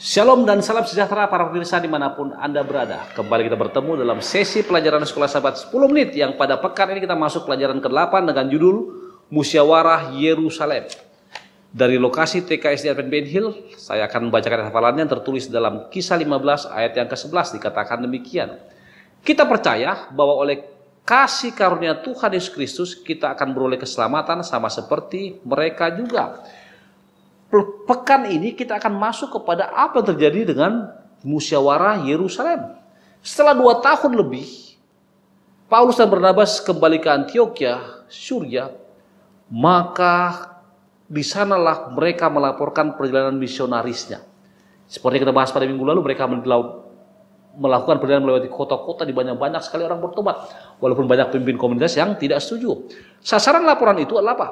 Shalom dan salam sejahtera para pemirsa dimanapun Anda berada. Kembali kita bertemu dalam sesi pelajaran sekolah sahabat 10 menit yang pada pekan ini kita masuk pelajaran ke-8 dengan judul Musyawarah Yerusalem. Dari lokasi TKSD Advent Ben Hill, saya akan membacakan hafalannya yang tertulis dalam kisah 15 ayat yang ke-11 dikatakan demikian. Kita percaya bahwa oleh kasih karunia Tuhan Yesus Kristus kita akan beroleh keselamatan sama seperti mereka juga pekan ini kita akan masuk kepada apa yang terjadi dengan musyawarah Yerusalem. Setelah dua tahun lebih, Paulus dan Bernabas kembali ke Antioquia, Syria, maka di sanalah mereka melaporkan perjalanan misionarisnya. Seperti yang kita bahas pada minggu lalu, mereka melakukan perjalanan melewati kota-kota di banyak-banyak sekali orang bertobat. Walaupun banyak pemimpin komunitas yang tidak setuju. Sasaran laporan itu adalah apa?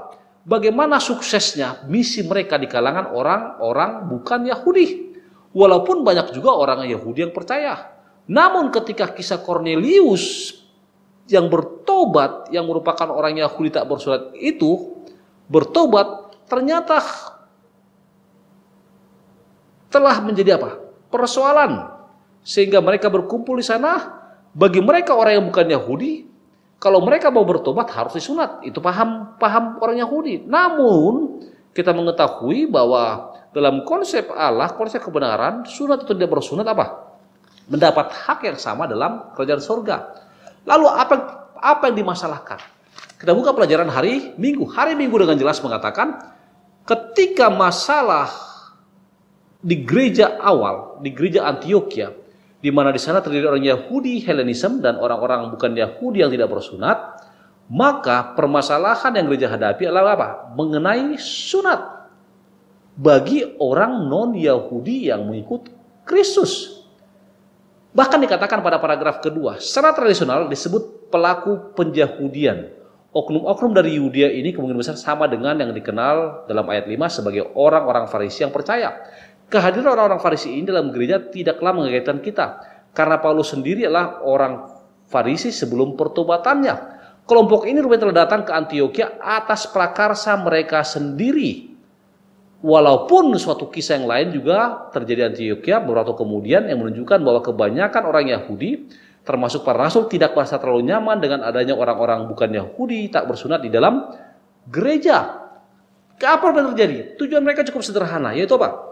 bagaimana suksesnya misi mereka di kalangan orang-orang bukan Yahudi. Walaupun banyak juga orang Yahudi yang percaya. Namun ketika kisah Cornelius yang bertobat, yang merupakan orang Yahudi tak bersurat itu, bertobat ternyata telah menjadi apa? Persoalan. Sehingga mereka berkumpul di sana, bagi mereka orang yang bukan Yahudi, kalau mereka mau bertobat harus disunat. Itu paham paham orang Yahudi. Namun kita mengetahui bahwa dalam konsep Allah, konsep kebenaran, sunat itu tidak bersunat apa? Mendapat hak yang sama dalam kerajaan surga. Lalu apa apa yang dimasalahkan? Kita buka pelajaran hari Minggu. Hari Minggu dengan jelas mengatakan ketika masalah di gereja awal, di gereja Antioquia, di mana di sana terdiri orang Yahudi Helenisme dan orang-orang bukan Yahudi yang tidak bersunat, maka permasalahan yang gereja hadapi adalah apa? Mengenai sunat bagi orang non-Yahudi yang mengikut Kristus. Bahkan dikatakan pada paragraf kedua, secara tradisional disebut pelaku penjahudian. Oknum-oknum dari Yudia ini kemungkinan besar sama dengan yang dikenal dalam ayat 5 sebagai orang-orang Farisi yang percaya. Kehadiran orang-orang Farisi ini dalam gereja tidaklah mengagetkan kita, karena Paulus sendiri adalah orang Farisi sebelum pertobatannya. Kelompok ini rupanya telah datang ke Antioquia atas prakarsa mereka sendiri. Walaupun suatu kisah yang lain juga terjadi di Antioquia beberapa kemudian yang menunjukkan bahwa kebanyakan orang Yahudi termasuk para rasul tidak merasa terlalu nyaman dengan adanya orang-orang bukan Yahudi tak bersunat di dalam gereja. Apa yang terjadi? Tujuan mereka cukup sederhana, yaitu apa?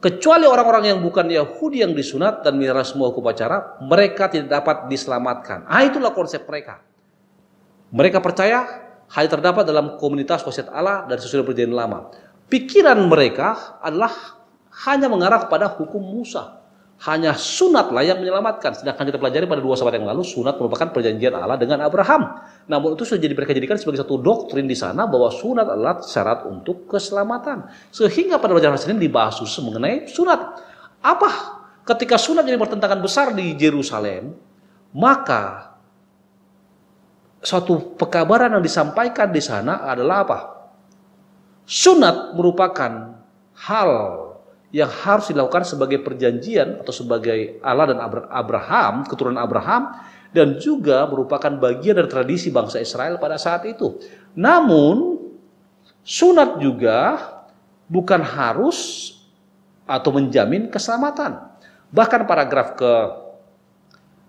Kecuali orang-orang yang bukan Yahudi yang disunat dan semua hukum acara, mereka tidak dapat diselamatkan. Ah itulah konsep mereka. Mereka percaya hal terdapat dalam komunitas wasiat Allah dan sesudah perjanjian lama. Pikiran mereka adalah hanya mengarah kepada hukum Musa hanya sunatlah yang menyelamatkan. Sedangkan kita pelajari pada dua sahabat yang lalu, sunat merupakan perjanjian Allah dengan Abraham. Namun itu sudah jadi mereka jadikan sebagai satu doktrin di sana bahwa sunat adalah syarat untuk keselamatan. Sehingga pada pelajaran ini dibahas mengenai sunat. Apa? Ketika sunat jadi pertentangan besar di Yerusalem, maka suatu pekabaran yang disampaikan di sana adalah apa? Sunat merupakan hal yang harus dilakukan sebagai perjanjian atau sebagai Allah dan Abraham, keturunan Abraham dan juga merupakan bagian dari tradisi bangsa Israel pada saat itu. Namun sunat juga bukan harus atau menjamin keselamatan. Bahkan paragraf ke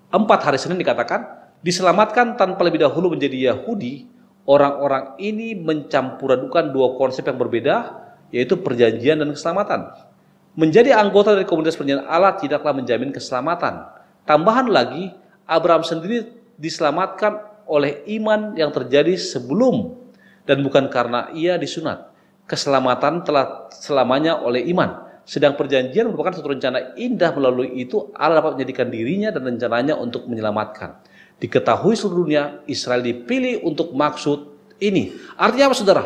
empat hari Senin dikatakan diselamatkan tanpa lebih dahulu menjadi Yahudi, orang-orang ini mencampuradukan dua konsep yang berbeda yaitu perjanjian dan keselamatan. Menjadi anggota dari komunitas perjanjian Allah tidaklah menjamin keselamatan. Tambahan lagi, Abraham sendiri diselamatkan oleh iman yang terjadi sebelum dan bukan karena ia disunat. Keselamatan telah selamanya oleh iman. Sedang perjanjian merupakan satu rencana indah melalui itu Allah dapat menjadikan dirinya dan rencananya untuk menyelamatkan. Diketahui seluruh dunia, Israel dipilih untuk maksud ini. Artinya apa saudara?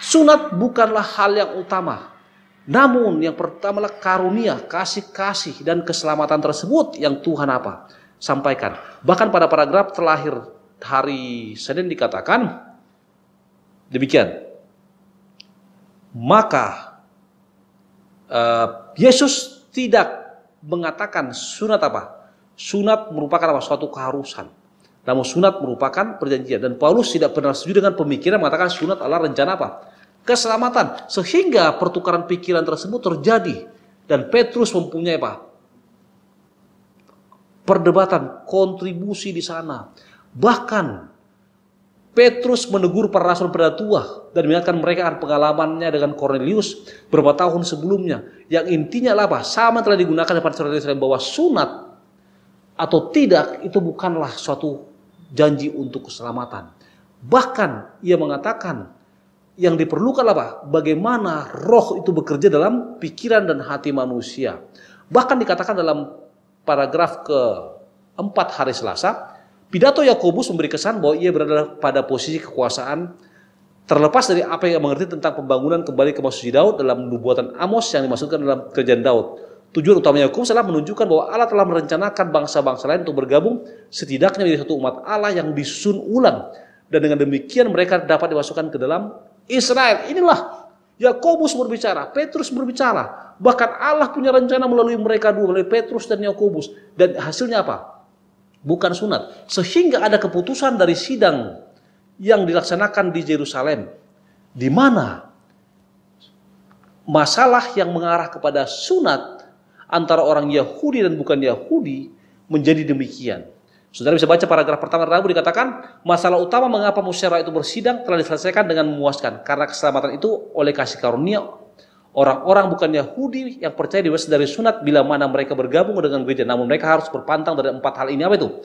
Sunat bukanlah hal yang utama, namun yang pertama karunia, kasih-kasih dan keselamatan tersebut yang Tuhan apa? Sampaikan. Bahkan pada paragraf terakhir hari Senin dikatakan demikian. Maka uh, Yesus tidak mengatakan sunat apa? Sunat merupakan apa? Suatu keharusan. Namun sunat merupakan perjanjian dan Paulus tidak pernah setuju dengan pemikiran mengatakan sunat adalah rencana apa? keselamatan sehingga pertukaran pikiran tersebut terjadi dan Petrus mempunyai apa? perdebatan, kontribusi di sana. Bahkan Petrus menegur para rasul pada tua dan mengingatkan mereka akan pengalamannya dengan Cornelius beberapa tahun sebelumnya. Yang intinya apa? Sama telah digunakan pada Israel bahwa sunat atau tidak itu bukanlah suatu janji untuk keselamatan. Bahkan ia mengatakan yang diperlukan apa? Bagaimana roh itu bekerja dalam pikiran dan hati manusia. Bahkan dikatakan dalam paragraf ke empat hari Selasa, pidato Yakobus memberi kesan bahwa ia berada pada posisi kekuasaan terlepas dari apa yang mengerti tentang pembangunan kembali ke Masjid Daud dalam nubuatan Amos yang dimaksudkan dalam kerjaan Daud. Tujuan utama Yakobus adalah menunjukkan bahwa Allah telah merencanakan bangsa-bangsa lain untuk bergabung setidaknya menjadi satu umat Allah yang disun ulang dan dengan demikian mereka dapat dimasukkan ke dalam Israel. Inilah Yakobus berbicara, Petrus berbicara. Bahkan Allah punya rencana melalui mereka dua, melalui Petrus dan Yakobus. Dan hasilnya apa? Bukan sunat. Sehingga ada keputusan dari sidang yang dilaksanakan di Yerusalem. Di mana masalah yang mengarah kepada sunat antara orang Yahudi dan bukan Yahudi menjadi demikian. Saudara bisa baca paragraf pertama Rabu dikatakan masalah utama mengapa musyawarah itu bersidang telah diselesaikan dengan memuaskan karena keselamatan itu oleh kasih karunia orang-orang bukan Yahudi yang percaya dewasa dari sunat bila mana mereka bergabung dengan gereja namun mereka harus berpantang dari empat hal ini apa itu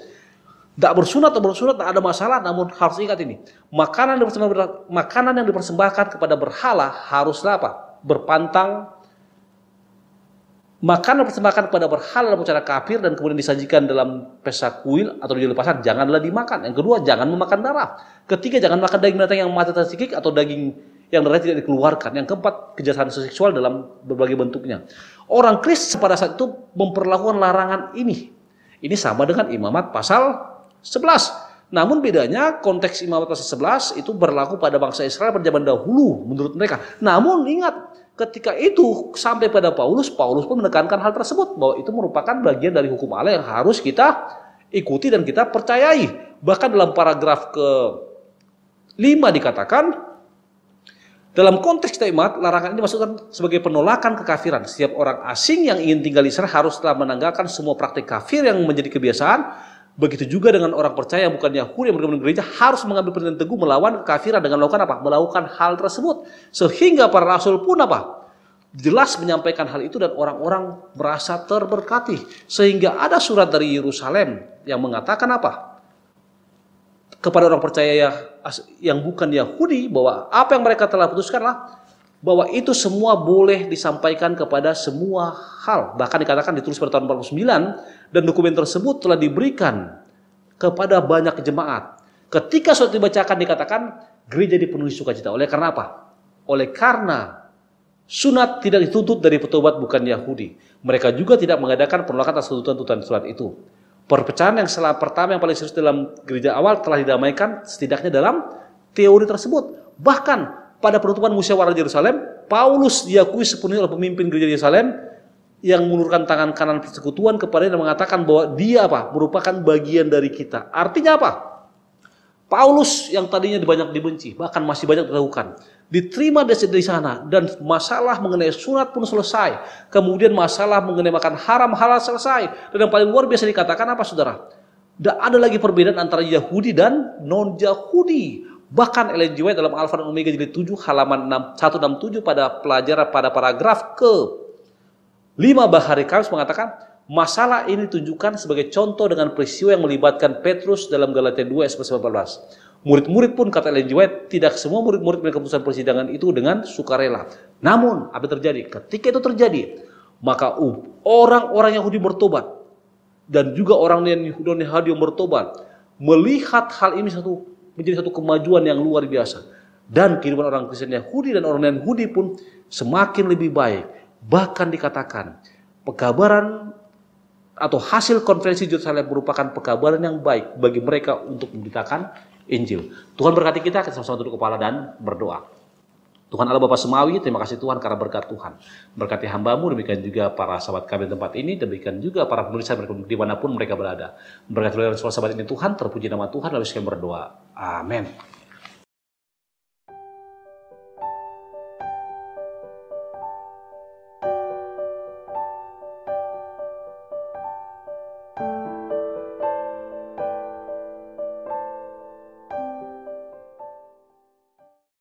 tidak bersunat atau bersunat tidak ada masalah namun harus ingat ini makanan yang dipersembahkan, makanan yang dipersembahkan kepada berhala haruslah apa berpantang makanan persembahkan kepada berhala dalam cara kafir dan kemudian disajikan dalam pesta kuil atau di pasar janganlah dimakan. Yang kedua, jangan memakan darah. Ketiga, jangan makan daging binatang yang mati tersikik atau daging yang darah tidak dikeluarkan. Yang keempat, kejahatan seksual dalam berbagai bentuknya. Orang Kristen pada saat itu memperlakukan larangan ini. Ini sama dengan imamat pasal 11. Namun bedanya konteks imamat pasal 11 itu berlaku pada bangsa Israel pada zaman dahulu menurut mereka. Namun ingat, Ketika itu sampai pada Paulus, Paulus pun menekankan hal tersebut bahwa itu merupakan bagian dari hukum Allah yang harus kita ikuti dan kita percayai. Bahkan dalam paragraf ke 5 dikatakan dalam konteks taimat, larangan ini dimaksudkan sebagai penolakan kekafiran. Setiap orang asing yang ingin tinggal di Israel harus telah menanggalkan semua praktik kafir yang menjadi kebiasaan Begitu juga dengan orang percaya yang bukan Yahudi yang bergabung gereja harus mengambil pendirian teguh melawan kafiran dengan melakukan apa? Melakukan hal tersebut. Sehingga para rasul pun apa? Jelas menyampaikan hal itu dan orang-orang merasa terberkati. Sehingga ada surat dari Yerusalem yang mengatakan apa? Kepada orang percaya yang bukan Yahudi bahwa apa yang mereka telah putuskanlah bahwa itu semua boleh disampaikan kepada semua hal. Bahkan dikatakan ditulis pada tahun 49 dan dokumen tersebut telah diberikan kepada banyak jemaat. Ketika surat dibacakan dikatakan gereja dipenuhi sukacita. Oleh karena apa? Oleh karena sunat tidak dituntut dari petobat bukan Yahudi. Mereka juga tidak mengadakan penolakan atas tuntutan-tuntutan surat itu. Perpecahan yang salah pertama yang paling serius dalam gereja awal telah didamaikan setidaknya dalam teori tersebut. Bahkan pada penutupan musyawarah Yerusalem, Paulus diakui sepenuhnya oleh pemimpin gereja Yerusalem yang menurunkan tangan kanan persekutuan kepada dan mengatakan bahwa dia apa merupakan bagian dari kita. Artinya apa? Paulus yang tadinya banyak dibenci, bahkan masih banyak dilakukan, diterima dari sana dan masalah mengenai sunat pun selesai. Kemudian masalah mengenai makan haram halal selesai. Dan yang paling luar biasa dikatakan apa saudara? Tidak ada lagi perbedaan antara Yahudi dan non-Yahudi. Bahkan Ellen G. White dalam Alpha dan Omega jadi 7 halaman 6, 167 pada pelajaran pada paragraf ke 5 Bahari Kamis mengatakan, masalah ini tunjukkan sebagai contoh dengan peristiwa yang melibatkan Petrus dalam Galatia 2 ayat belas Murid-murid pun kata Ellen G. White, tidak semua murid-murid keputusan persidangan itu dengan sukarela. Namun, apa terjadi? Ketika itu terjadi, maka orang-orang Yahudi bertobat dan juga orang yang Yahudi yang bertobat melihat hal ini satu menjadi satu kemajuan yang luar biasa. Dan kehidupan orang Kristen yang Yahudi dan orang yang yahudi pun semakin lebih baik. Bahkan dikatakan, pekabaran atau hasil konferensi Yerusalem merupakan pekabaran yang baik bagi mereka untuk memberitakan Injil. Tuhan berkati kita, kita sama-sama duduk kepala dan berdoa. Tuhan Allah Bapa Semawi, terima kasih Tuhan karena berkat Tuhan. Berkati hambamu, demikian juga para sahabat kami di tempat ini, demikian juga para penulis dimanapun mereka berada. Berkati oleh sahabat ini Tuhan, terpuji nama Tuhan, lalu sekian berdoa. Amén.